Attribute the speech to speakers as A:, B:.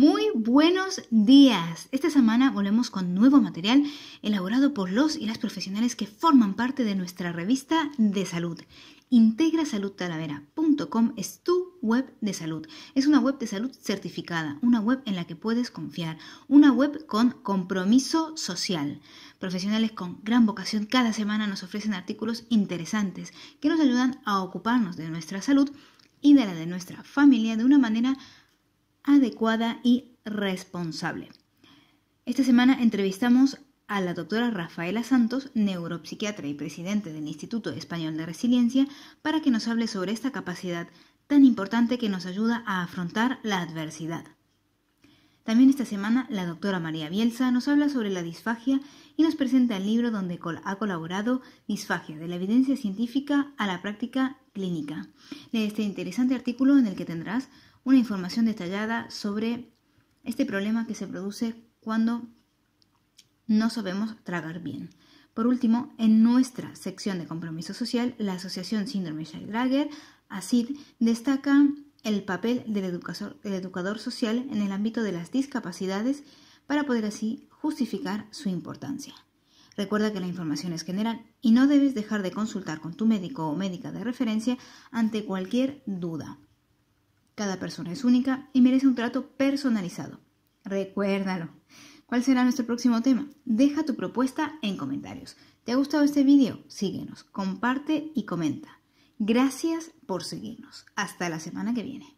A: Muy buenos días. Esta semana volvemos con nuevo material elaborado por los y las profesionales que forman parte de nuestra revista de salud. Integrasaludtalavera.com es tu web de salud. Es una web de salud certificada, una web en la que puedes confiar, una web con compromiso social. Profesionales con gran vocación cada semana nos ofrecen artículos interesantes que nos ayudan a ocuparnos de nuestra salud y de la de nuestra familia de una manera adecuada y responsable. Esta semana entrevistamos a la doctora Rafaela Santos, neuropsiquiatra y presidente del Instituto Español de Resiliencia, para que nos hable sobre esta capacidad tan importante que nos ayuda a afrontar la adversidad. También esta semana la doctora María Bielsa nos habla sobre la disfagia y nos presenta el libro donde ha colaborado Disfagia, de la evidencia científica a la práctica clínica. Lee este interesante artículo en el que tendrás una información detallada sobre este problema que se produce cuando no sabemos tragar bien. Por último, en nuestra sección de compromiso social, la Asociación Síndrome Dragger, ASID, destaca el papel del educador, social en el ámbito de las discapacidades para poder así justificar su importancia. Recuerda que la información es general y no debes dejar de consultar con tu médico o médica de referencia ante cualquier duda. Cada persona es única y merece un trato personalizado. Recuérdalo. ¿Cuál será nuestro próximo tema? Deja tu propuesta en comentarios. ¿Te ha gustado este vídeo? Síguenos, comparte y comenta. Gracias por seguirnos. Hasta la semana que viene.